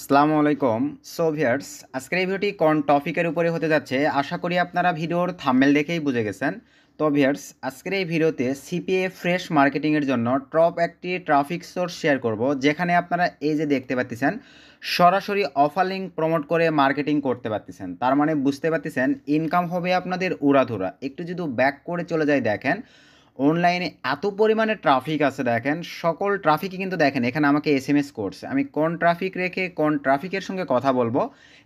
আসসালামু আলাইকুম so viewers আজকের এই ভিডিওটি কোন টপিকের উপরে হতে যাচ্ছে আশা করি আপনারা ভিডিওর থাম্বেল দেখেই বুঝে গেছেন তো ভিয়ার্স আজকের এই ভিডিওতে সিপিএ ফ্রেশ মার্কেটিংয়ের জন্য টপ একটি ট্রাফিক সোর্স শেয়ার করব যেখানে আপনারা এই যে দেখতে পাচ্ছেন সরাসরি অফার লিঙ্ক প্রমোট করে মার্কেটিং করতে পারতেছেন তার মানে বুঝতে পারতেছেন ইনকাম হবে আপনাদের উড়াধুরা একটু যদি ব্যাক করে চলে যায় দেখেন অনলাইনে এত পরিমাণে ট্রাফিক আছে দেখেন সকল ট্রাফিকই কিন্তু দেখেন এখানে আমাকে এস এম এস করছে আমি কোন ট্রাফিক রেখে কোন ট্রাফিকের সঙ্গে কথা বলবো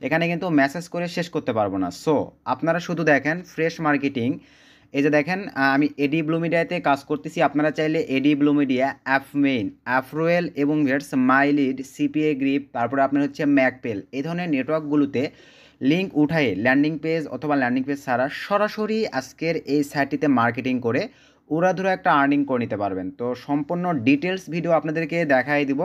এখানে কিন্তু মেসেজ করে শেষ করতে পারবো না সো আপনারা শুধু দেখেন ফ্রেশ মার্কেটিং এই যে দেখেন আমি এডি মিডিয়াতে কাজ করতেছি আপনারা চাইলে এডি ব্লুমিডিয়া মেইন অ্যাফরোয়েল এবং ভেটস মাইলিড সিপিএ গ্রিপ তারপরে আপনার হচ্ছে ম্যাকপেল এই ধরনের নেটওয়ার্কগুলোতে লিঙ্ক উঠায় ল্যান্ডিং পেজ অথবা ল্যান্ডিং পেজ ছাড়া সরাসরি আজকের এই সাইটটিতে মার্কেটিং করে ওরা ধরো একটা আর্নিং করে নিতে পারবেন তো সম্পূর্ণ ডিটেলস ভিডিও আপনাদেরকে দেখাই দিব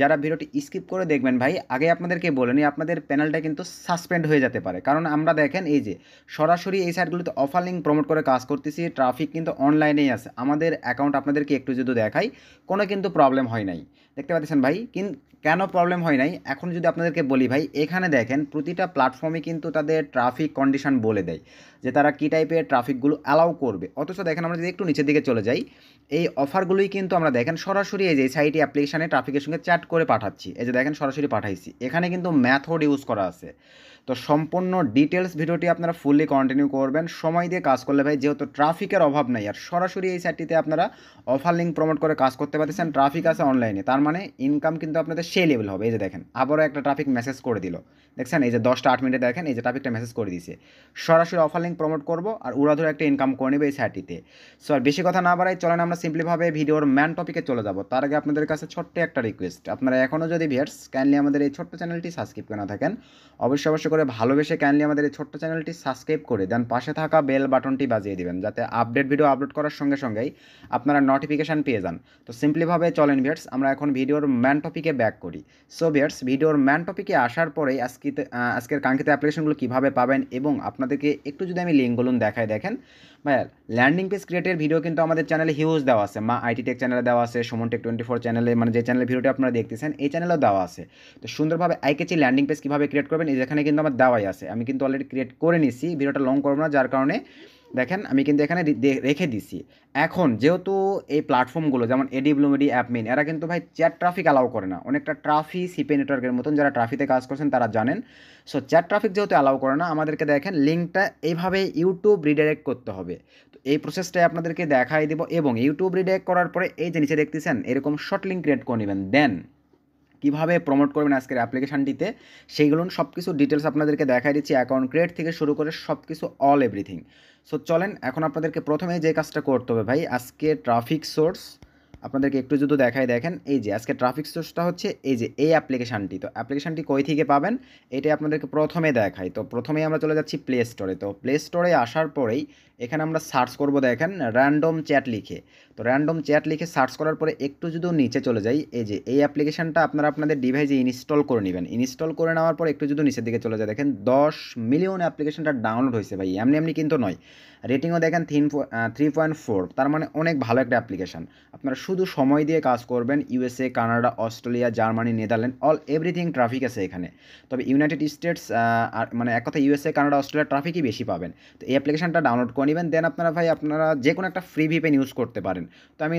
যারা ভিডিওটি স্কিপ করে দেখবেন ভাই আগে আপনাদেরকে বলে নিই আপনাদের প্যানেলটা কিন্তু সাসপেন্ড হয়ে যেতে পারে কারণ আমরা দেখেন এই যে সরাসরি এই সাইটগুলোতে অফার লিঙ্ক প্রমোট করে কাজ করতেছি ট্রাফিক কিন্তু অনলাইনেই আছে আমাদের অ্যাকাউন্ট আপনাদেরকে একটু যদি দেখাই কোনো কিন্তু প্রবলেম হয় নাই দেখতে পাচ্ছেন ভাই কেন প্রবলেম হয় নাই এখন যদি আপনাদেরকে বলি ভাই এখানে দেখেন প্রতিটা প্ল্যাটফর্মে কিন্তু তাদের ট্রাফিক কন্ডিশন বলে দেয় যে তারা কী টাইপের ট্রাফিকগুলো অ্যালাউ করবে অথচ দেখেন আমরা যদি একটু নিচের দিকে চলে যাই এই অফারগুলোই কিন্তু আমরা দেখেন সরাসরি এই যে সাইটি অ্যাপ্লিকেশানে ট্রাফিকের সঙ্গে চ্যাট করে পাঠাচ্ছি এই যে দেখেন সরাসরি পাঠাইছি এখানে কিন্তু ম্যাথড ইউজ করা আছে তো সম্পূর্ণ ডিটেলস ভিডিওটি আপনারা ফুললি কন্টিনিউ করবেন সময় দিয়ে কাজ করলে ভাই যেহেতু ট্রাফিকের অভাব নাই আর সরাসরি এই সাইটটিতে আপনারা অফার লিঙ্ক প্রমোট করে কাজ করতে পারতেছেন ট্রাফিক আছে অনলাইনে তার মানে ইনকাম কিন্তু আপনাদের সেই লেভেল হবে এই যে দেখেন আবারও একটা ট্রাফিক মেসেজ করে দিল দেখছেন এই যে দশটা আট মিনিটে দেখেন এই যে ট্রাফিকটা মেসেজ করে দিয়েছে সরাসরি অফার লিঙ্ক প্রমোট করবো আর উড়াধুরা একটা ইনকাম করে নেবে এই সাইটটিতে সো আর বেশি কথা না বাড়াই চলেন আমরা সিম্পলিভাবে ভিডিওর ম্যান টপিকে চলে যাব তার আগে আপনাদের কাছে ছোট্ট একটা রিকোয়েস্ট আপনারা এখনও যদি ভিয়ার্স কাইন্ডলি আমাদের এই ছোট্ট চ্যানেলটি সাবস্ক্রাইব করে না থাকেন অবশ্যই অবশ্যই করে ভালোবেসে কাইন্ডলি আমাদের এই ছোট্ট চ্যানেলটি সাবস্ক্রাইব করে দেন পাশে থাকা বেল বাটনটি বাজিয়ে দিবেন যাতে আপডেট ভিডিও আপলোড করার সঙ্গে সঙ্গেই আপনারা নোটিফিকেশান পেয়ে যান তো সিম্পলিভাবে চলেন ভিয়ার্স আমরা এখন ভিডিওর ম্যান টপিকে ব্যাক করি সো ভিয়ার্স ভিডিওর ম্যান টপিকে আসার পরেই আজকে আজকের কাঙ্ক্ষিত অ্যাপ্লিকেশনগুলো কীভাবে পাবেন এবং আপনাদেরকে একটু যদি আমি লিঙ্কগুলো দেখাই দেখেন ভাই ল্যান্ডিং পেজ ক্রিয়েটের ভিডিও কিন্তু আমাদের চ্যানেলে হিউজ দেওয়া আছে মা আইটি টেক চ্যানেলে দেওয়া আছে সুমন টেক টোয়েন্টি ফোর চ্যানেলে মানে যে চ্যানেলের ভিডিওটি আপনারা দেখতেছেন এই চ্যানেলেও দেওয়া আছে তো সুন্দরভাবে আইকেচি ল্যান্ডিং পেজ কীভাবে ক্রিয়েট করবেন এখানে কিন্তু আমার দেওয়াই আছে আমি কিন্তু অলরেডি ক্রিয়েট করে নিছি ভিডিওটা লং করবো না যার কারণে দেখেন আমি কিন্তু এখানে রেখে দিছি এখন যেহেতু এই প্ল্যাটফর্মগুলো যেমন এডিব্লুমেডি অ্যাপমিন e এরা কিন্তু ভাই চ্যাট ট্রাফিক অ্যালাউ করে না অনেকটা ট্রাফি সিপে নেটওয়ার্কের মতন যারা ট্রাফিতে কাজ করছেন তারা জানেন সো চ্যাট ট্রাফিক যেহেতু অ্যালাউ করে না আমাদেরকে দেখেন লিঙ্কটা এইভাবে ইউটিউব রিডাইরেক্ট করতে হবে তো এই প্রসেসটাই আপনাদেরকে দেখাই দেব এবং ইউটিউব রিডাইরেক্ট করার পরে এই যে নিচে দেখতেছেন এরকম শর্ট লিঙ্ক ক্রিয়েট করে নেবেন দেন কিভাবে প্রমোট করবেন আজকের অ্যাপ্লিকেশানটিতে সেইগুলো সব কিছু ডিটেলস আপনাদেরকে দেখাই দিচ্ছি অ্যাকাউন্ট ক্রিয়েট থেকে শুরু করে সব কিছু অল এভরিথিং সো চলেন এখন আপনাদেরকে প্রথমে যে কাজটা করতে হবে ভাই আজকে ট্রাফিক সোর্স আপনাদেরকে একটু যদি দেখাই দেখেন এই যে আজকে ট্রাফিক সোর্সটা হচ্ছে এই যে এই অ্যাপ্লিকেশানটি তো অ্যাপ্লিকেশানটি কই থেকে পাবেন এটাই আপনাদেরকে প্রথমে দেখাই তো প্রথমেই আমরা চলে যাচ্ছি প্লে স্টোরে তো প্লে স্টোরে আসার পরেই এখানে আমরা সার্চ করব দেখেন র্যান্ডম চ্যাট লিখে তো র্যান্ডম চ্যাট লিখে সার্চ করার পরে একটু যদি নিচে চলে যাই এই যে এই অ্যাপ্লিকেশানটা আপনারা আপনাদের ডিভাইসে ইনস্টল করে নেবেন ইনস্টল করে নেওয়ার পর একটু যদি নিচের দিকে চলে যায় দেখেন দশ মিলিয়ন অ্যাপ্লিকেশানটা ডাউনলোড হয়েছে ভাই এমনি এমনি কিন্তু নয় রেটিংও দেখেন থিন থ্রি পয়েন্ট ফোর তার মানে অনেক ভালো একটা অ্যাপ্লিকেশান আপনারা শুধু সময় দিয়ে কাজ করবেন USA Canada Australia Germany Netherland all everything traffic আছে এখানে তবে ইউনাইটেড স্টেটস আর মানে এক কথা ইউএসএ কানাডা অস্ট্রেলিয়া ট্রাফিকই বেশি পাবেন তো এই অ্যাপ্লিকেশানটা ডাউনলোড করে নেবেন দেন আপনারা ভাই আপনারা যে কোনো একটা ফ্রি ভিপেন ইউজ করতে পারেন পারেন তো আমি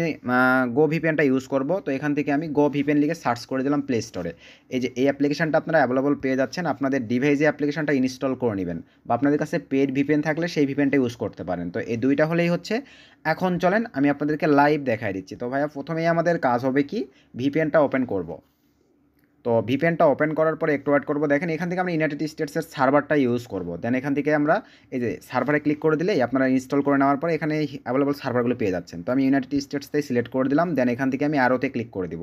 গো ভিপিএনটা ইউজ করব তো এখান থেকে আমি গো ভিপিএন লিখে সার্চ করে দিলাম প্লে স্টোরে এই যে এই অ্যাপ্লিকেশনটা আপনারা অ্যাভেলেবল পেয়ে যাচ্ছেন আপনাদের ডিভাইসে অ্যাপ্লিকেশানটা ইনস্টল করে নেবেন বা আপনাদের কাছে পেড ভিপিএন থাকলে সেই ভিপিএনটা ইউজ করতে পারেন তো এই দুইটা হলেই হচ্ছে এখন চলেন আমি আপনাদেরকে লাইভ দেখাই দিচ্ছি তো ভাইয়া প্রথমেই আমাদের কাজ হবে কি ভিপিএনটা ওপেন করব তো ভিপেনটা ওপেন করার পরে একটু অ্যাড করবো দেখেন এখান থেকে আমরা ইউনাইটেড স্টেটসের সার্ভারটা ইউজ করব দেন এখান থেকে আমরা এই যে সার্ভারে ক্লিক করে দিলেই আপনারা ইনস্টল করে নেওয়ার পরে এখানে অ্যাভেলেবল সার্ভারগুলো পেয়ে যাচ্ছেন তো আমি ইউনাইটেড স্টেটসটাই সিলেক্ট করে দিলাম দেন এখান থেকে আমি আরোতে ক্লিক করে দিব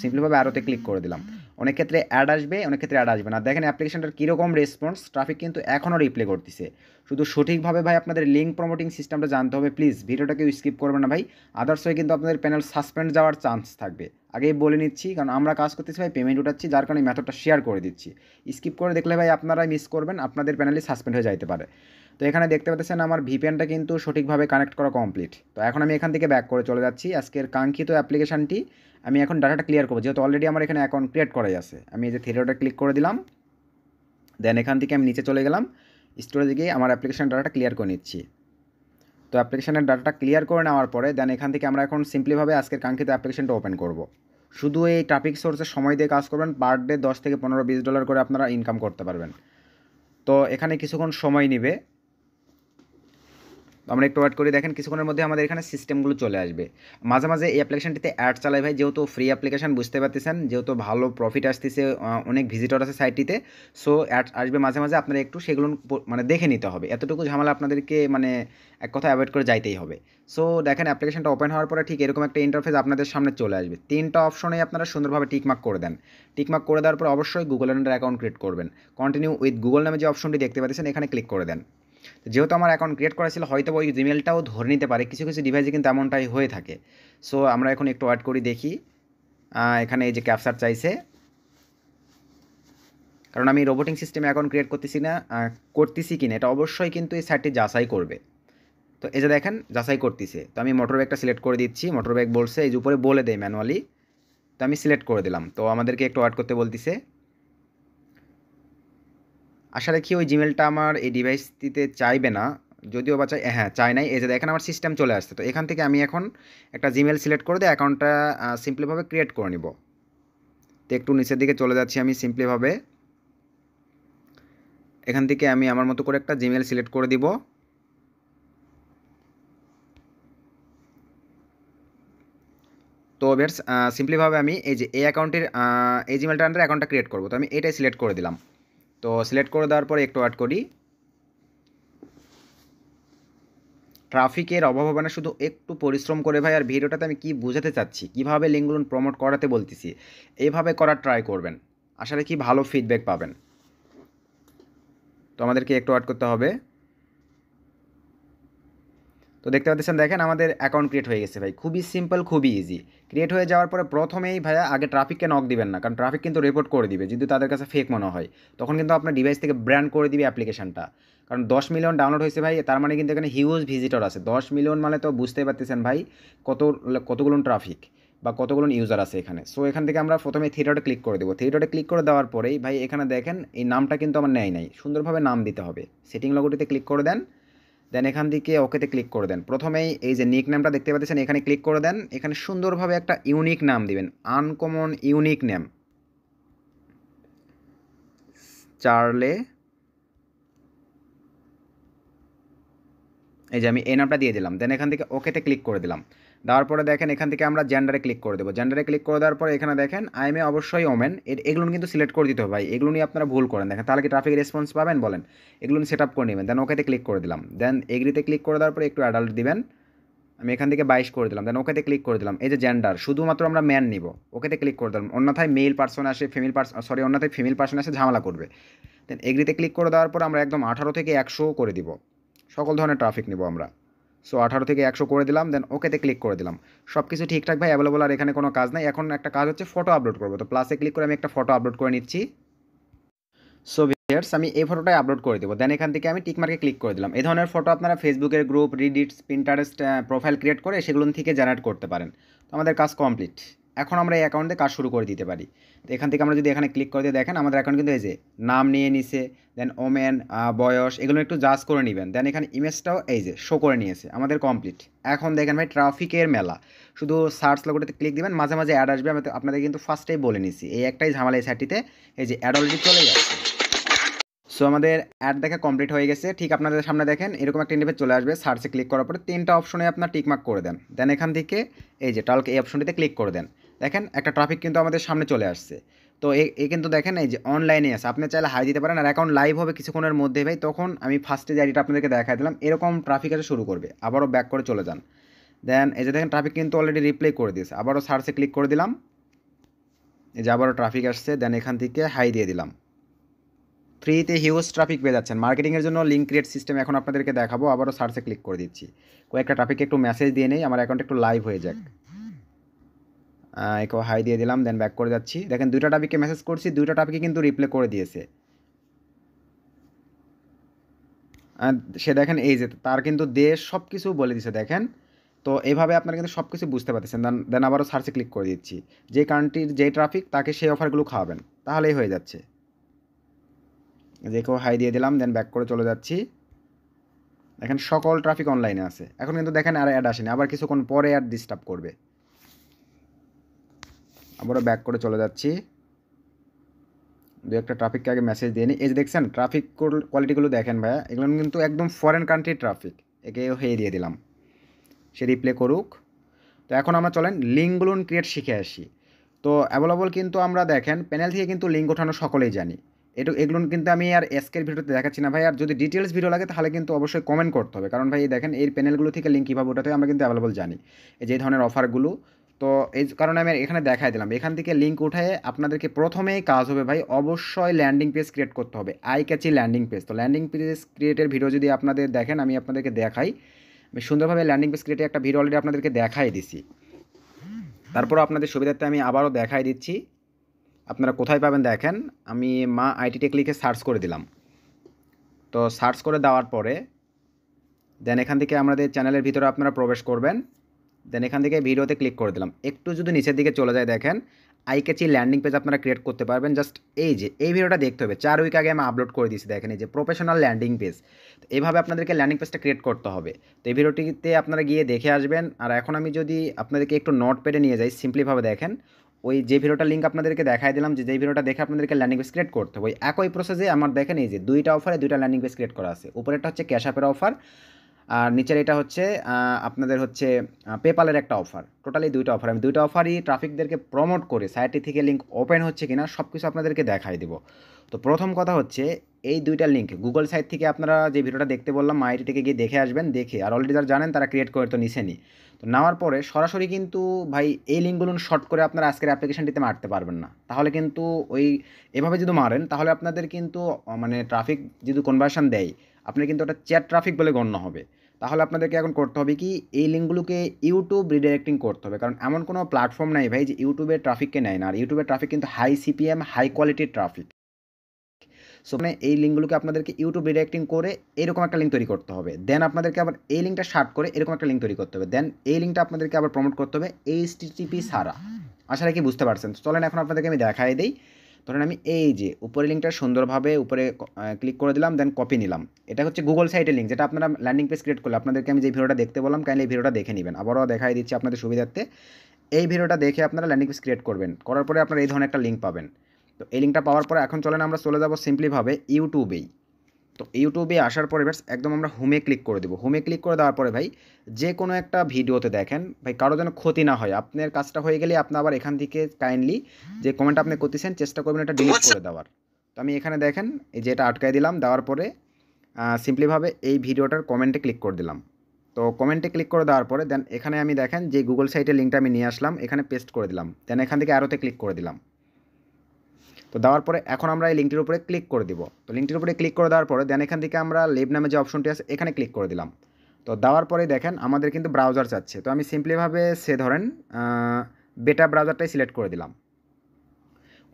সিম্পলিভাবে আরোতে ক্লিক করে দিলাম অনেক ক্ষেত্রে অ্যাড আসবে অনেক ক্ষেত্রে অ্যাড আসবে না দেখেন অ্যাপ্লিকেশনটার কীরকম রেসপন্স ট্রাফিক কিন্তু এখনও রিপ্লে করতেছে শুধু সঠিকভাবে ভাই আপনাদের লিঙ্ক প্রমোটিং সিস্টেমটা জানতে হবে প্লিজ ভিডিওটাকে স্কিপ করবেন না ভাই আদার্স হয়ে কিন্তু আপনাদের প্যানেল সাসপেন্ড যাওয়ার চান্স থাকবে আগেই বলে নিচ্ছি কারণ আমরা কাজ করতেছি ভাই পেমেন্ট উঠাচ্ছি যার কারণে মেথডটা শেয়ার করে দিচ্ছি স্কিপ করে দেখলে ভাই আপনারা মিস করবেন আপনাদের প্যানেলে সাসপেন্ড হয়ে যাইতে পারে তো এখানে দেখতে পাচ্ছেন আমার ভিপিএনটা কিন্তু সঠিকভাবে কানেক্ট করা কমপ্লিট তো এখন আমি এখান থেকে ব্যাক করে চলে যাচ্ছি আজকের কাঙ্ক্ষিত অ্যাপ্লিকেশানটি আমি এখন ডাটাটা ক্লিয়ার করবো যেহেতু অলরেডি আমার এখানে অ্যাকাউন্ট ক্রিয়েট করাই আছে আমি এই যে থিয়েটারটা ক্লিক করে দিলাম দেন এখান থেকে আমি নিচে চলে গেলাম স্টোরেজে গিয়ে আমার অ্যাপ্লিকেশান ডাটাটা ক্লিয়ার করে নিচ্ছি তো অ্যাপ্লিকেশানের ডাটাটা ক্লিয়ার করে নেওয়ার পরে দেন এখান থেকে আমরা এখন সিম্পলিভাবে আজকের কাঙ্ক্ষিত অ্যাপ্লিকেশানটা ওপেন করব শুধু এই ট্রাফিক সোর্সের সময় দিয়ে কাজ করবেন পার ডে দশ থেকে পনেরো বিশ ডলার করে আপনারা ইনকাম করতে পারবেন তো এখানে কিছুক্ষণ সময় নেবে তো আমরা একটু ওয়েট করি দেখেন কিছুক্ষণের মধ্যে আমাদের এখানে সিস্টেমগুলো চলে আসবে মাঝে মাঝে এই অ্যাপ্লিকেশানটিতে অ্যাড চালাই ভাই যেহেতু ফ্রি অ্যাপ্লিকেশান বুঝতে পারতেছেন যেহেতু ভালো প্রফিট আসতেছে অনেক ভিজিটর আছে সাইটটিতে সো অ্যাড আসবে মাঝে মাঝে আপনারা একটু সেগুলো মানে দেখে নিতে হবে এতটুকু ঝামেলা আপনাদেরকে মানে এক কথা অ্যাভয়েড করে যাইতেই হবে সো দেখেন অ্যাপ্লিকেশনটা ওপেন হওয়ার পরে ঠিক এরকম একটা ইন্টারফেস আপনাদের সামনে চলে আসবে তিনটা অপশনেই আপনারা সুন্দরভাবে টিকমার্ক করে দেন টিকমার্ক করে দেওয়ার পর অবশ্যই গুগল অ্যাকাউন্ট ক্রিয়েট করবেন কন্টিনিউ উইথ গুগল নামে যে অপশনটি দেখতে পাচ্ছেন এখানে ক্লিক করে দেন যেহেতু আমার অ্যাকাউন্ট ক্রিয়েট করা ছিল হয়তো ওই জিমেলটাও ধরে নিতে পারে কিছু কিছু ডিভাইসে কিন্তু এমনটাই হয়ে থাকে সো আমরা এখন একটু ওয়েট করি দেখি এখানে এই যে ক্যাপসার চাইছে কারণ আমি রোবোটিং সিস্টেমে অ্যাকাউন্ট ক্রিয়েট করতেছি না করতেছি কিনা এটা অবশ্যই কিন্তু এই সাইটটি যাচাই করবে তো এই যে দেখেন যাচাই করতেছে তো আমি মোটর ব্যাগটা সিলেক্ট করে দিচ্ছি মোটর ব্যাগ বলছে এই যে উপরে বলে দেয় ম্যানুয়ালি তো আমি সিলেক্ট করে দিলাম তো আমাদেরকে একটু ওয়েট করতে বলতেছে আশা রাখি ওই জিমেলটা আমার এই ডিভাইসটিতে চাইবে না যদিও বা চাই হ্যাঁ চাই নাই এই যে দেখেন আমার সিস্টেম চলে আসছে তো এখান থেকে আমি এখন একটা জিমেল সিলেক্ট করে দিয়ে অ্যাকাউন্টটা সিম্পলিভাবে ক্রিয়েট করে নিব তো একটু নিচের দিকে চলে যাচ্ছি আমি সিম্পলিভাবে এখান থেকে আমি আমার মতো করে একটা জিমেল সিলেক্ট করে দিব তো বেটস সিম্পলিভাবে আমি এই যে এই অ্যাকাউন্টের এই জিমেলটার আন্ডারে অ্যাকাউন্টটা ক্রিয়েট করবো তো আমি এটাই সিলেক্ট করে দিলাম তো সিলেক্ট করে দেওয়ার পরে একটু অ্যাড করি ট্রাফিকের অভাব হবে না শুধু একটু পরিশ্রম করে ভাই আর ভিডিওটাতে আমি কি বোঝাতে চাচ্ছি কিভাবে লিঙ্কগুলো প্রমোট করাতে বলতেছি এইভাবে করার ট্রাই করবেন আসলে কি ভালো ফিডব্যাক পাবেন তো আমাদেরকে একটু অ্যাড করতে হবে তো দেখতে পাচ্ছেন দেখেন আমাদের অ্যাকাউন্ট ক্রিয়েট হয়ে গেছে ভাই খুবই সিম্পল খুবই ইজি ক্রিয়েট হয়ে যাওয়ার পরে প্রথমেই ভাইয়া আগে ট্রাফিককে নক দিবেন না কারণ ট্রাফিক কিন্তু রিপোর্ট করে দিবে যদি তাদের কাছে ফেক মনে হয় তখন কিন্তু আপনার ডিভাইস থেকে ব্র্যান্ড করে দিবে অ্যাপ্লিকেশনটা কারণ দশ মিলিয়ন ডাউনলোড হয়েছে ভাই তার মানে কিন্তু এখানে হিউজ ভিজিটর আছে দশ মিলিয়ন মানে তো বুঝতেই পারতেছেন ভাই কত কতগুলো ট্রাফিক বা কতগুলো ইউজার আছে এখানে সো এখান থেকে আমরা প্রথমে থিয়েটারে ক্লিক করে দেবো থিয়েটারে ক্লিক করে দেওয়ার পরেই ভাই এখানে দেখেন এই নামটা কিন্তু আমার নেয় নাই সুন্দরভাবে নাম দিতে হবে সেটিং লগটিতে ক্লিক করে দেন দেন এখান থেকে ওকেতে ক্লিক করে দেন প্রথমেই এই যে নিক নামটা দেখতে পাচ্ছেন এখানে ক্লিক করে দেন এখানে সুন্দরভাবে একটা ইউনিক নাম দিবেন আনকমন ইউনিক নেম চার্লে এই যে আমি এই নামটা দিয়ে দিলাম দেন এখান থেকে ওকেতে ক্লিক করে দিলাম দেওয়ার পরে দেখেন এখান থেকে আমরা জেন্ডারে ক্লিক করে দেবো জেন্ডারে ক্লিক করে দেওয়ার পরে এখানে দেখেন আই এম এ অবশ্যই ওমেন এগুলো কিন্তু সিলেক্ট করে দিতে হবে ভাই এগুলো নিয়ে আপনারা ভুল করেন দেখেন তাহলে কি ট্রাফিক রেসপন্স পাবেন বলেন এগুলো সেট আপ করে নেবেন দেন ওকেতে ক্লিক করে দিলাম দেন এগ্রিতে ক্লিক করে দেওয়ার পরে একটু অ্যাডাল্ট দিবেন আমি এখান থেকে বাইশ করে দিলাম দেন ওকেতে ক্লিক করে দিলাম এই যে জেন্ডার শুধুমাত্র আমরা ম্যান নিব ওকেতে ক্লিক করে দিলাম অন্যথায় মেল পার্সন আসে ফিমেল পার্সন সরি অন্যথায় ফিমেল পার্সন আসে ঝামেলা করবে দেন এগ্রিতে ক্লিক করে দেওয়ার পর আমরা একদম আঠারো থেকে একশো করে দিব সকল ধরনের ট্রাফিক নিব আমরা সো আঠারো থেকে একশো করে দিলাম দেন ওকেতে ক্লিক করে দিলাম সব কিছু ঠিকঠাক ভাই অ্যাভেলেবল আর এখানে কোনো কাজ নাই এখন একটা কাজ হচ্ছে ফটো আপলোড করবো তো প্লাসে ক্লিক করে আমি একটা ফটো আপলোড করে নিচ্ছি সো ভিয়ার্স আমি এই ফটোটাই আপলোড করে দেবো দেন এখান থেকে আমি টিকমার্কে ক্লিক করে দিলাম এই ধরনের ফটো আপনারা ফেসবুকের group Reddits Pinterest profile create করে সেগুলো থেকে জেনারেট করতে পারেন তো আমাদের কাজ কমপ্লিট এখন আমরা এই অ্যাকাউন্টে কাজ শুরু করে দিতে পারি তো এখান থেকে আমরা যদি এখানে ক্লিক করে দিয়ে দেখেন আমাদের অ্যাকাউন্ট কিন্তু এই যে নাম নিয়ে নিছে দেন ওমেন বয়স এগুলো একটু জাজ করে নেবেন দেন এখানে ইমেজটাও এই যে শো করে নিয়েছে আমাদের কমপ্লিট এখন দেখেন ভাই ট্রাফিকের মেলা শুধু সার্চ লোকটাতে ক্লিক দিবেন মাঝে মাঝে অ্যাড আসবে আমি আপনাদের কিন্তু ফার্স্টেই বলে নিছি এই একটাই ঝামেলা এই সাইটটিতে এই যে অ্যাড অলরেডি চলে যাচ্ছে সো আমাদের অ্যাড দেখে কমপ্লিট হয়ে গেছে ঠিক আপনাদের সামনে দেখেন এরকম একটা ইন্টারভেস চলে আসবে সার্চে ক্লিক করার পরে তিনটা অপশনে আপনার টিকমার্ক করে দেন দেন এখান থেকে এই যে টালকে এই অপশনটিতে ক্লিক করে দেন দেখেন একটা ট্রাফিক কিন্তু আমাদের সামনে চলে আসছে তো এ কিন্তু দেখেন এই যে অনলাইনে আসে আপনি চাইলে হাই দিতে পারেন আর অ্যাকাউন্ট লাইভ হবে কিছুক্ষণের মধ্যে ভাই তখন আমি ফার্স্টে যে আইডিটা আপনাদেরকে দেখা দিলাম এরকম ট্রাফিক আসে শুরু করবে আবারও ব্যাক করে চলে যান দেন এই যে দেখেন ট্রাফিক কিন্তু অলরেডি রিপ্লে করে দিয়েছে আবারও সার্চে ক্লিক করে দিলাম এই যে আবারও ট্রাফিক আসছে দেন এখান থেকে হাই দিয়ে দিলাম ফ্রিতে হিউজ ট্রাফিক পেয়ে যাচ্ছেন মার্কেটিংয়ের জন্য লিঙ্ক ক্রিয়েট সিস্টেম এখন আপনাদেরকে দেখাবো আবারও সার্চে ক্লিক করে দিচ্ছি কয়েকটা ট্রাফিককে একটু মেসেজ দিয়ে নেই আমার অ্যাকাউন্ট একটু লাইভ হয়ে যাক একেও হাই দিয়ে দিলাম দেন ব্যাক করে যাচ্ছি দেখেন দুইটা টপিকে মেসেজ করছি দুইটা টপিকে কিন্তু রিপ্লে করে দিয়েছে সে দেখেন এই যে তার কিন্তু দেশ সব কিছু বলে দিছে দেখেন তো এভাবে আপনারা কিন্তু সব কিছু বুঝতে পারতেছেন দেন দেন আবারও সার্চে ক্লিক করে দিচ্ছি যে কান্ট্রির যে ট্রাফিক তাকে সেই অফারগুলো খাওয়াবেন তাহলেই হয়ে যাচ্ছে যে কেউ হাই দিয়ে দিলাম দেন ব্যাক করে চলে যাচ্ছি দেখেন সকল ট্রাফিক অনলাইনে আছে এখন কিন্তু দেখেন আর অ্যাড আসেনি আবার কিছুক্ষণ পরে অ্যাড ডিস্টার্ব করবে আবারও ব্যাক করে চলে যাচ্ছি দু একটা ট্রাফিককে আগে মেসেজ দিয়ে নিই এই যে দেখছেন ট্রাফিক কোয়ালিটিগুলো দেখেন ভাইয়া এগুলো কিন্তু একদম ফরেন কান্ট্রির ট্রাফিক একে হয়ে দিয়ে দিলাম সে রিপ্লে করুক তো এখন আমরা চলেন লিঙ্কগুলো ক্রিয়েট শিখে আসি তো অ্যাভেলেবল কিন্তু আমরা দেখেন প্যানেল থেকে কিন্তু লিঙ্ক ওঠানো সকলেই জানি এটু এগুলো কিন্তু আমি আর এসকের ভিডিওতে দেখাচ্ছি না ভাই আর যদি ডিটেলস ভিডিও লাগে তাহলে কিন্তু অবশ্যই কমেন্ট করতে হবে কারণ ভাই দেখেন এই প্যানেলগুলো থেকে লিঙ্ক কীভাবে ওঠাতে আমরা কিন্তু অ্যাভেলেবল জানি যে ধরনের অফারগুলো তো এই কারণে আমি এখানে দেখাই দিলাম এখান থেকে লিঙ্ক উঠে আপনাদেরকে প্রথমেই কাজ হবে ভাই অবশ্যই ল্যান্ডিং পেজ ক্রিয়েট করতে হবে আই ক্যাচি ল্যান্ডিং পেজ তো ল্যান্ডিং পেজ ক্রিয়েটের ভিডিও যদি আপনাদের দেখেন আমি আপনাদেরকে দেখাই আমি সুন্দরভাবে ল্যান্ডিং পেজ ক্রিয়েটে একটা ভিডিও অলরেডি আপনাদেরকে দেখাই দিছি তারপর আপনাদের সুবিধার্থে আমি আবারও দেখাই দিচ্ছি আপনারা কোথায় পাবেন দেখেন আমি মা আইটি টেকলিকে সার্চ করে দিলাম তো সার্চ করে দেওয়ার পরে দেন এখান থেকে আমাদের চ্যানেলের ভিতরে আপনারা প্রবেশ করবেন দেন এখান থেকে ভিডিওতে ক্লিক করে দিলাম একটু যদি নিচের দিকে চলে যায় দেখেন আইকেচি ল্যান্ডিং পেজ আপনারা ক্রিয়েট করতে পারবেন জাস্ট এই যে এই ভিডিওটা দেখতে হবে চার উইক আগে আমি আপলোড করে দিয়েছি দেখেন এই যে প্রফেশনাল ল্যান্ডিং পেজ তো এইভাবে আপনাদেরকে ল্যান্ডিং পেজটা ক্রিয়েট করতে হবে তো এই ভিডিওটিতে আপনারা গিয়ে দেখে আসবেন আর এখন আমি যদি আপনাদেরকে একটু নোট পেডে নিয়ে যাই সিম্পলিভাবে দেখেন ওই যে ভিডিওটা লিঙ্ক আপনাদেরকে দেখাই দিলাম যে যে ভিডিওটা দেখে আপনাদেরকে ল্যান্ডিং পেজ ক্রিয়েট করতে হবে ওই একই প্রসেসে আমার দেখেন এই যে দুইটা অফারে দুইটা ল্যান্ডিং পেজ ক্রিয়েট করা আছে উপরেরটা হচ্ছে ক্যাশ আপের অফার আর নিচের এটা হচ্ছে আপনাদের হচ্ছে পেপালের একটা অফার টোটালি দুইটা অফার আমি দুইটা অফারই ট্রাফিকদেরকে প্রমোট করে সাইটটি থেকে লিঙ্ক ওপেন হচ্ছে কিনা সব কিছু আপনাদেরকে দেখাই দেবো তো প্রথম কথা হচ্ছে এই দুইটা লিঙ্ক গুগল সাইট থেকে আপনারা যে ভিডিওটা দেখতে বললাম মাইটি থেকে গিয়ে দেখে আসবেন দেখে আর অলরেডি যারা জানেন তারা ক্রিয়েট করে তো নিছেনি তো নেওয়ার পরে সরাসরি কিন্তু ভাই এই লিঙ্কগুলো শর্ট করে আপনারা আজকের অ্যাপ্লিকেশানটিতে মারতে পারবেন না তাহলে কিন্তু ওই এভাবে যদি মারেন তাহলে আপনাদের কিন্তু মানে ট্রাফিক যদি কনভার্সন দেয় আপনি কিন্তু ওটা চ্যাট ট্রাফিক বলে গণ্য হবে তাহলে আপনাদেরকে এখন করতে হবে কি এই লিঙ্কগুলোকে ইউটিউব রিডাইরেক্টিং করতে হবে কারণ এমন কোনো প্ল্যাটফর্ম নাই ভাই যে ইউটিউবের ট্রাফিককে নেয় না আর ইউটিউবের ট্রাফিক কিন্তু হাই সিপিএম হাই কোয়ালিটির ট্রাফিক সো মানে এই লিঙ্কগুলোকে আপনাদেরকে ইউটিউব রিডাইরেক্টিং করে এরকম একটা লিঙ্ক তৈরি করতে হবে দেন আপনাদেরকে আবার এই লিঙ্কটা শার্ট করে এরকম একটা লিঙ্ক তৈরি করতে হবে দেন এই লিঙ্কটা আপনাদেরকে আবার প্রমোট করতে হবে এইচটিটিপি সারা আশা রাখি বুঝতে পারছেন চলেন এখন আপনাদেরকে আমি দেখাই দিই ধরেন আমি এই যে উপরে লিঙ্কটা সুন্দরভাবে উপরে ক্লিক করে দিলাম দেন কপি নিলাম এটা হচ্ছে গুগল সাইটের লিঙ্ক যেটা আপনারা ল্যান্ডিং পেজ ক্রিয়েট করলে আপনাদেরকে আমি যে ভিডিওটা দেখতে বললাম কাইন্ডলি এই ভিডিওটা দেখে নেবেন আবারও দেখাই দিচ্ছি আপনাদের সুবিধার্থে এই ভিডিওটা দেখে আপনারা ল্যান্ডিং পেজ ক্রিয়েট করবেন করার পরে আপনারা এই ধরনের একটা লিঙ্ক পাবেন তো এই লিঙ্কটা পাওয়ার পরে এখন চলেন আমরা চলে যাবো সিম্পলিভাবে ইউটিউবেই তো ইউটিউবে আসার পরে ব্যাস একদম আমরা হোমে ক্লিক করে দেবো হোমে ক্লিক করে দেওয়ার পরে ভাই যে কোনো একটা ভিডিওতে দেখেন ভাই কারো যেন ক্ষতি না হয় আপনার কাজটা হয়ে গেলে আপনি আবার এখান থেকে কাইন্ডলি যে কমেন্ট আপনি করতেছেন চেষ্টা করবেন এটা ডিলিট করে দেওয়ার তো আমি এখানে দেখেন এই যে এটা আটকায় দিলাম দেওয়ার পরে সিম্পলিভাবে এই ভিডিওটার কমেন্টে ক্লিক করে দিলাম তো কমেন্টে ক্লিক করে দেওয়ার পরে দেন এখানে আমি দেখেন যে গুগল সাইটের লিঙ্কটা আমি নিয়ে আসলাম এখানে পেস্ট করে দিলাম দেন এখান থেকে আরোতে ক্লিক করে দিলাম তো দেওয়ার পরে এখন আমরা এই লিঙ্কটির উপরে ক্লিক করে দিব তো লিঙ্কটির উপরে ক্লিক করে দেওয়ার পরে দেন এখান থেকে আমরা লেব নামে যে অপশনটি আছে এখানে ক্লিক করে দিলাম তো দেওয়ার পরে দেখেন আমাদের কিন্তু ব্রাউজার চাচ্ছে তো আমি সিম্পলিভাবে সে ধরেন বেটা ব্রাউজারটাই সিলেক্ট করে দিলাম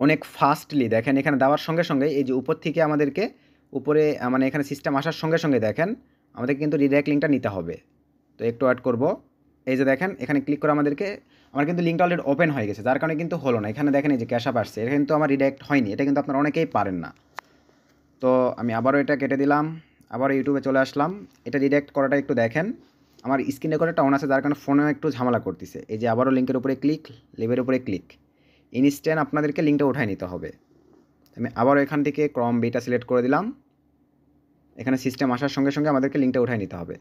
অনেক ফাস্টলি দেখেন এখানে দেওয়ার সঙ্গে সঙ্গে এই যে উপর থেকে আমাদেরকে উপরে মানে এখানে সিস্টেম আসার সঙ্গে সঙ্গে দেখেন আমাদের কিন্তু রিডাইরেক্ট লিঙ্কটা নিতে হবে তো একটু অ্যাড করবো এই যে দেখেন এখানে ক্লিক করে আমাদেরকে আমার কিন্তু লিঙ্কটা অলরেডি ওপেন হয়ে গেছে যার কারণে কিন্তু হলো না এখানে দেখেন এই যে ক্যাশ আপ আসছে এটা কিন্তু আমার রিডাইরেক্ট হয়নি এটা কিন্তু আপনারা অনেকেই পারেন না তো আমি আবারও এটা কেটে দিলাম আবার ইউটিউবে চলে আসলাম এটা রিডাইরেক্ট করাটা একটু দেখেন আমার স্ক্রিনে করাটা অন আছে যার কারণে ফোনেও একটু ঝামেলা করতেছে এই যে আবারও লিঙ্কের উপরে ক্লিক লেবের উপরে ক্লিক ইনস্ট্যান্ট আপনাদেরকে লিঙ্কটা উঠায় নিতে হবে আমি আবারও এখান থেকে ক্রম বিটা সিলেক্ট করে দিলাম এখানে সিস্টেম আসার সঙ্গে সঙ্গে আমাদেরকে লিঙ্কটা উঠায় নিতে হবে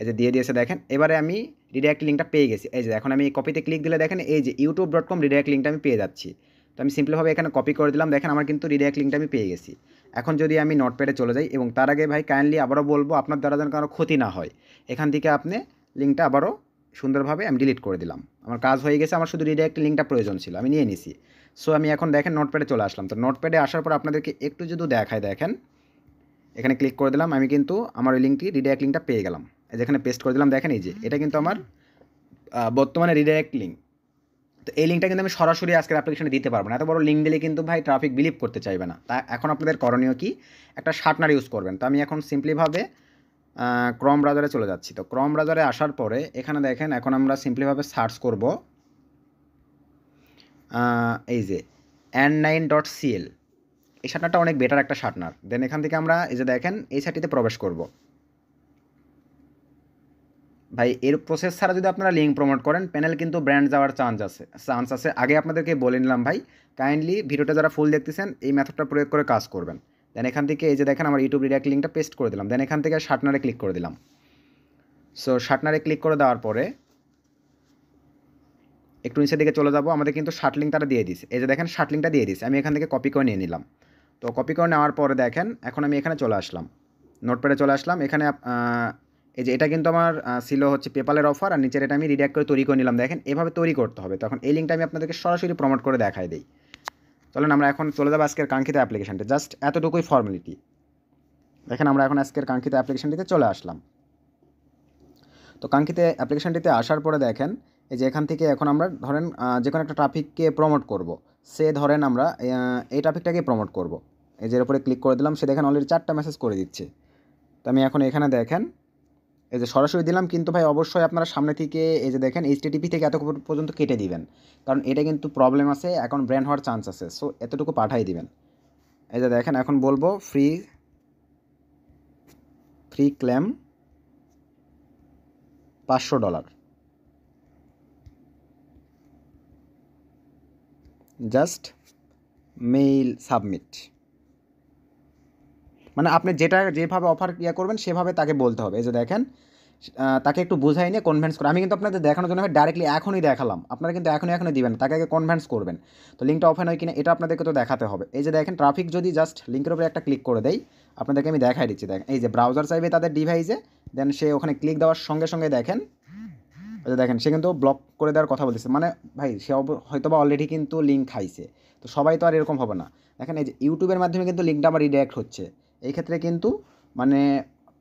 এই যে দিয়ে দিয়েছে দেখেন এবারে আমি রিডাইরেক্ট লিঙ্কটা পেয়ে গেছি এই যে এখন আমি কপিতে ক্লিক দিলে দেখেন এই যে ইউটিউব ডট কম রিডাইরেক্ট লিঙ্কটা আমি পেয়ে যাচ্ছি তো আমি সিম্পলিভাবে এখানে কপি করে দিলাম দেখেন আমার কিন্তু রিডাইরেক্ট লিঙ্কটা আমি পেয়ে গেছি এখন যদি আমি নোটপ্যাডে চলে যাই এবং তার আগে ভাই কাইন্ডলি আবারও বলবো আপনার দ্বারা যেন কারো ক্ষতি না হয় এখান থেকে আপনি লিঙ্কটা আবারও সুন্দরভাবে আমি ডিলিট করে দিলাম আমার কাজ হয়ে গেছে আমার শুধু রিডাইরেক্ট লিঙ্কটা প্রয়োজন ছিল আমি নিয়ে নিছি সো আমি এখন দেখেন নোটপ্যাডে চলে আসলাম তো নোটপ্যাডে আসার পর আপনাদেরকে একটু যদি দেখায় দেখেন এখানে ক্লিক করে দিলাম আমি কিন্তু আমার ওই লিঙ্কটি রিডাইরেক্ট লিঙ্কটা পেয়ে গেলাম যেখানে পেস্ট করে দিলাম দেখেন এই যে এটা কিন্তু আমার বর্তমানে রিডাইরেক্ট লিঙ্ক তো এই লিঙ্কটা কিন্তু আমি সরাসরি আজকের অ্যাপ্লিকেশনে দিতে পারবো না এত বড় লিঙ্ক দিলে কিন্তু ভাই ট্রাফিক বিলিভ করতে চাইবে না তা এখন আপনাদের করণীয় কি একটা শার্টনার ইউজ করবেন তো আমি এখন সিম্পলিভাবে ক্রম ব্রাজারে চলে যাচ্ছি তো ক্রম ব্রাজারে আসার পরে এখানে দেখেন এখন আমরা সিম্পলিভাবে সার্চ করব এই যে অ্যান নাইন ডট সিএল এই শার্টনারটা অনেক বেটার একটা শার্টনার দেন এখান থেকে আমরা এই যে দেখেন এই সাইটটিতে প্রবেশ করবো ভাই এর প্রসেস ছাড়া যদি আপনারা লিঙ্ক প্রমোট করেন প্যানেল কিন্তু ব্র্যান্ড যাওয়ার চান্স আছে চান্স আছে আগে আপনাদেরকে বলে নিলাম ভাই কাইন্ডলি ভিডিওটা যারা ফুল দেখতেছেন এই মেথডটা প্রয়োগ করে কাজ করবেন দেন এখান থেকে এই যে দেখেন আমার ইউটিউব রিডাক লিঙ্কটা পেস্ট করে দিলাম দেন এখান থেকে শার্টনারে ক্লিক করে দিলাম সো শার্টনারে ক্লিক করে দেওয়ার পরে একটু নিচের দিকে চলে যাবো আমাদের কিন্তু শার্ট লিঙ্ক তারা দিয়ে দিস এই যে দেখেন শার্ট লিঙ্কটা দিয়ে দিস আমি এখান থেকে কপি করে নিয়ে নিলাম তো কপি করে নেওয়ার পরে দেখেন এখন আমি এখানে চলে আসলাম নোটপ্যাডে চলে আসলাম এখানে এই যে এটা কিন্তু আমার ছিল হচ্ছে পেপালের অফার আর নিচের এটা আমি রিড্যাক্ট করে তৈরি করে নিলাম দেখেন এভাবে তৈরি করতে হবে তখন এই লিঙ্কটা আমি আপনাদেরকে সরাসরি প্রমোট করে দেখাই দিই চলেন আমরা এখন চলে যাবো আজকের কাঙ্ক্ষিত অ্যাপ্লিকেশানটা জাস্ট এতটুকুই ফর্মালিটি দেখেন আমরা এখন আজকের কাঙ্ক্ষিত অ্যাপ্লিকেশানটিতে চলে আসলাম তো কাঙ্ক্ষিত অ্যাপ্লিকেশানটিতে আসার পরে দেখেন এই যে এখান থেকে এখন আমরা ধরেন যে কোনো একটা ট্রাফিককে প্রমোট করব। সে ধরেন আমরা এই ট্রাফিকটাকে প্রমোট করব। এই যে উপরে ক্লিক করে দিলাম সে দেখেন অলরেডি চারটা মেসেজ করে দিচ্ছে তো আমি এখন এখানে দেখেন এই যে সরাসরি দিলাম কিন্তু ভাই অবশ্যই আপনারা সামনে থেকে এই যে দেখেন এইচটিটিপি থেকে এত পর্যন্ত কেটে দিবেন কারণ এটা কিন্তু প্রবলেম আছে এখন ব্র্যান্ড হওয়ার চান্স আছে সো এতটুকু পাঠাই দিবেন এই যে দেখেন এখন বলবো ফ্রি ফ্রি ক্ল্যাম পাঁচশো ডলার জাস্ট মেইল সাবমিট মানে আপনি যেটা যেভাবে অফার ইয়ে করবেন সেভাবে তাকে বলতে হবে এই যে দেখেন তাকে একটু বুঝাই নিয়ে কনভেন্স করে আমি কিন্তু আপনাদের দেখানোর জন্য ডাইরেক্টলি এখনই দেখালাম আপনারা কিন্তু এখনই এখনই দিবেন তাকে আগে কনভেন্স করবেন তো লিঙ্কটা অফেন হয় কিনা এটা আপনাদেরকে তো দেখাতে হবে এই যে দেখেন ট্রাফিক যদি জাস্ট লিঙ্কের উপরে একটা ক্লিক করে দেই আপনাদেরকে আমি দেখাই দিচ্ছি দেখেন এই যে ব্রাউজার চাইবে তাদের ডিভাইসে দেন সে ওখানে ক্লিক দেওয়ার সঙ্গে সঙ্গে দেখেন দেখেন সে কিন্তু ব্লক করে দেওয়ার কথা বলতেছে মানে ভাই সে হয়তো বা অলরেডি কিন্তু লিঙ্ক খাইছে তো সবাই তো আর এরকম হবে না দেখেন এই যে ইউটিউবের মাধ্যমে কিন্তু লিঙ্কটা আমার রিডাইরেক্ট হচ্ছে এই ক্ষেত্রে কিন্তু মানে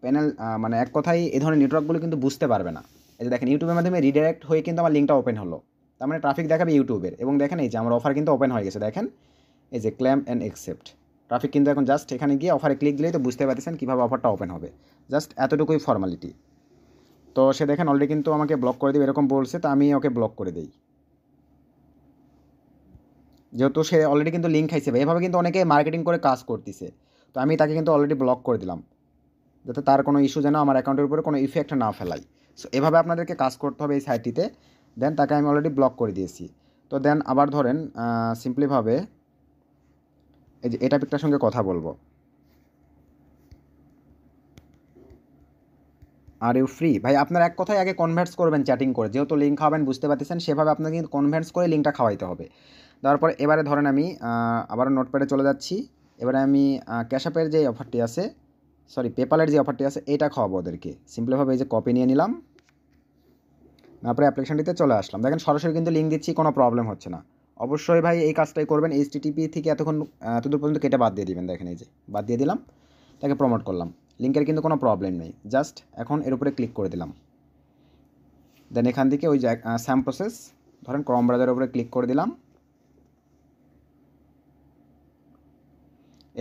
প্যানেল মানে এক কথায় এই ধরনের নেটওয়ার্কগুলো কিন্তু বুঝতে পারবে না এই যে দেখেন ইউটিউবের মাধ্যমে রিডাইরেক্ট হয়ে কিন্তু আমার লিঙ্কটা ওপেন হলো তার মানে ট্রাফিক দেখাবে ইউটিউবের এবং দেখেন এই যে আমার অফার কিন্তু ওপেন হয়ে গেছে দেখেন এই যে ক্ল্যাম অ্যান্ড এক্সেপ্ট ট্রাফিক কিন্তু এখন জাস্ট এখানে গিয়ে অফারে ক্লিক দিলেই তো বুঝতে পারতেছেন কীভাবে অফারটা ওপেন হবে জাস্ট এতটুকুই ফর্মালিটি তো সে দেখেন অলরেডি কিন্তু আমাকে ব্লক করে দেবে এরকম বলছে তো আমি ওকে ব্লক করে দিই যেহেতু সে অলরেডি কিন্তু লিঙ্ক খাইছে এভাবে কিন্তু অনেকে মার্কেটিং করে কাজ করতেছে তো আমি তাকে কিন্তু অলরেডি ব্লক করে দিলাম যাতে তার কোনো ইস্যু যেন আমার অ্যাকাউন্টের উপরে কোনো ইফেক্ট না ফেলায় সো এভাবে আপনাদেরকে কাজ করতে হবে এই সাইটটিতে দেন তাকে আমি অলরেডি ব্লক করে দিয়েছি তো দেন আবার ধরেন সিম্পলিভাবে এই যে এটা পিকটার সঙ্গে কথা বলবো আর ইউ ফ্রি ভাই আপনার এক কথায় আগে কনভার্স করবেন চ্যাটিং করে যেহেতু লিঙ্ক খাওয়াবেন বুঝতে পারতেছেন সেভাবে আপনাকে কিন্তু কনভার্স করে লিঙ্কটা খাওয়াইতে হবে তারপর এবারে ধরেন আমি আবার নোটপ্যাডে চলে যাচ্ছি এবারে আমি ক্যাশঅ্যাপের যে অফারটি আছে সরি পেপালের যে অফারটি আছে এটা খাওয়াবো ওদেরকে সিম্পলিভাবে এই যে কপি নিয়ে নিলাম তারপরে অ্যাপ্লিকেশানটিতে চলে আসলাম দেখেন সরাসরি কিন্তু লিঙ্ক দিচ্ছি কোনো প্রবলেম হচ্ছে না অবশ্যই ভাই এই কাজটাই করবেন এইচ টিপি থেকে এতক্ষণ এতদূর পর্যন্ত কেটে বাদ দিয়ে দিবেন দেখেন এই যে বাদ দিয়ে দিলাম তাকে প্রমোট করলাম লিঙ্কের কিন্তু কোনো প্রবলেম নেই জাস্ট এখন এর উপরে ক্লিক করে দিলাম দেন এখান থেকে ওই স্যাম প্রসেস ধরেন ক্রম ব্রাজারের উপরে ক্লিক করে দিলাম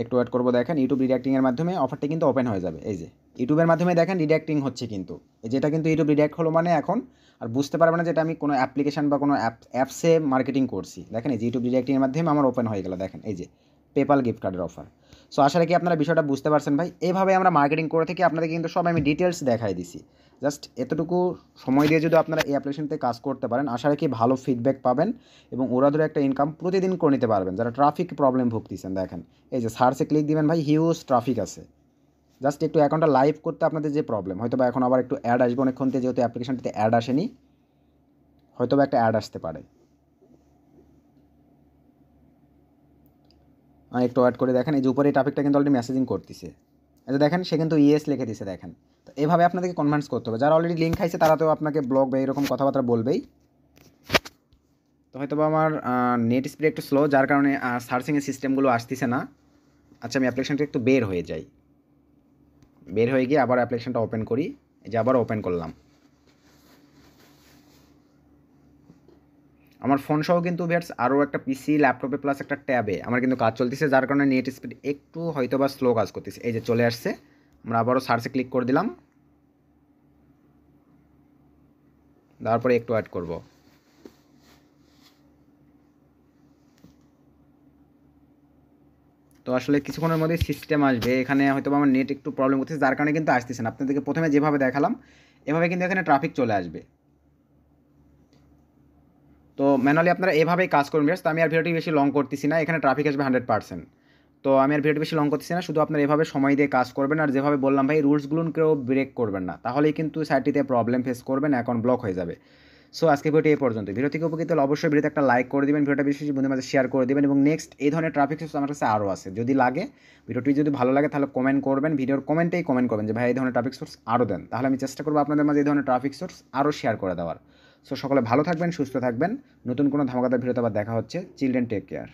একটু অ্যাড করবো দেখেন ইউটিউব রিডাক্টিংয়ের মাধ্যমে অফারটি কিন্তু ওপেন হয়ে যাবে এই যে ইউটিউবের মাধ্যমে দেখেন রিডাক্টিং হচ্ছে কিন্তু যেটা কিন্তু ইউটিউব রিডাক্ট হলো মানে এখন আর বুঝতে পারবে না যেটা আমি কোনো অ্যাপ্লিকেশান বা কোনো অ্যাপ অ্যাপসে মার্কেটিং করছি দেখেন এই যে ইউটিউব রিডাক্টিংয়ের মাধ্যমে আমার ওপেন হয়ে গেল দেখেন এই যে পেপাল গিফট কার্ডের অফার সো আশা রাখি আপনারা বিষয়টা বুঝতে পারছেন ভাই এভাবে আমরা মার্কেটিং করে থেকে আপনাদের কিন্তু সব আমি ডিটেলস দেখাই দিছি জাস্ট এতটুকু সময় দিয়ে যদি আপনারা এই অ্যাপ্লিকেশনতে কাজ করতে পারেন আশা রাখি ভালো ফিডব্যাক পাবেন এবং ওরা ধরে একটা ইনকাম প্রতিদিন করে নিতে পারবেন যারা ট্রাফিক প্রবলেম ভুগতেছেন দেখেন এই যে সার্চে ক্লিক দিবেন ভাই হিউজ ট্রাফিক আছে জাস্ট একটু অ্যাকাউন্টটা লাইভ করতে আপনাদের যে প্রবলেম হয়তো বা এখন আবার একটু অ্যাড আসবে অনেকক্ষণ যেহেতু অ্যাপ্লিকেশনটিতে অ্যাড আসেনি হয়তো বা একটা অ্যাড আসতে পারে একটু অ্যাড করে দেখেন এই যে উপরে টপিকটা কিন্তু অলরেডি মেসেজিং করতেছে আচ্ছা দেখেন সে কিন্তু ইয়েস লিখে দিছে দেখেন তো এভাবে আপনাদেরকে কনভার্স করতে হবে যারা অলরেডি লিঙ্ক খাইছে তারা তো আপনাকে ব্লগ বা এরকম কথাবার্তা বলবেই তো হয়তো আমার নেট স্পিড একটু স্লো যার কারণে সার্চিংয়ের সিস্টেমগুলো আসতেছে না আচ্ছা আমি অ্যাপ্লিকেশনটা একটু বের হয়ে যাই বের হয়ে গিয়ে আবার অ্যাপ্লিকেশনটা ওপেন করি এই যে আবার ওপেন করলাম আমার ফোন সহ কিন্তু ভিয়ার্স আরও একটা পিসি ল্যাপটপে প্লাস একটা ট্যাবে আমার কিন্তু কাজ চলতেছে যার কারণে নেট স্পিড একটু হয়তো বা স্লো কাজ করতেছে এই যে চলে আসছে আমরা আবারও সার্চে ক্লিক করে দিলাম তারপরে একটু অ্যাড করব তো আসলে কিছুক্ষণের মধ্যে সিস্টেম আসবে এখানে হয়তো আমার নেট একটু প্রবলেম করতেছে যার কারণে কিন্তু আসতেছে না আপনাদেরকে প্রথমে যেভাবে দেখালাম এভাবে কিন্তু এখানে ট্রাফিক চলে আসবে তো ম্যানুয়ালি আপনারা এভাবেই কাজ করুন বিয়ার্স তো আমি আর ভিডিওটি বেশি লং করতেছি না এখানে ট্রাফিক আসবে হান্ড্রেড পার্সেন্ট তো আমি আর ভিডিওটি বেশি লং করতেছি না শুধু আপনারা এভাবে সময় দিয়ে কাজ করবেন আর যেভাবে বললাম ভাই রুলসগুলো কেউ ব্রেক করবেন না তাহলেই কিন্তু সাইটটিতে প্রবলেম ফেস করবেন অ্যাকাউন্ট ব্লক হয়ে যাবে সো আজকে ভিডিওটি এই পর্যন্ত ভিডিও থেকে উপকৃত হলে অবশ্যই ভিডিওতে একটা লাইক করে দেবেন ভিডিওটা বেশি বন্ধু মাঝে শেয়ার করে দেবেন এবং নেক্সট এই ধরনের ট্রাফিক সোর্স আমার কাছে আরও আছে যদি লাগে ভিডিওটি যদি ভালো লাগে তাহলে কমেন্ট করবেন ভিডিওর কমেন্টেই কমেন্ট করবেন যে ভাই এই ধরনের ট্রাফিক সোর্স আরও দেন তাহলে আমি চেষ্টা করবো আপনাদের মাঝে এই ধরনের ট্রাফিক সোর্স আরও শেয়ার করে দেওয়ার সো সকলে ভালো থাকবেন সুস্থ থাকবেন নতুন কোনো ধামাকাদার ভিডিওতে আবার দেখা হচ্ছে চিলড্রেন টেক কেয়ার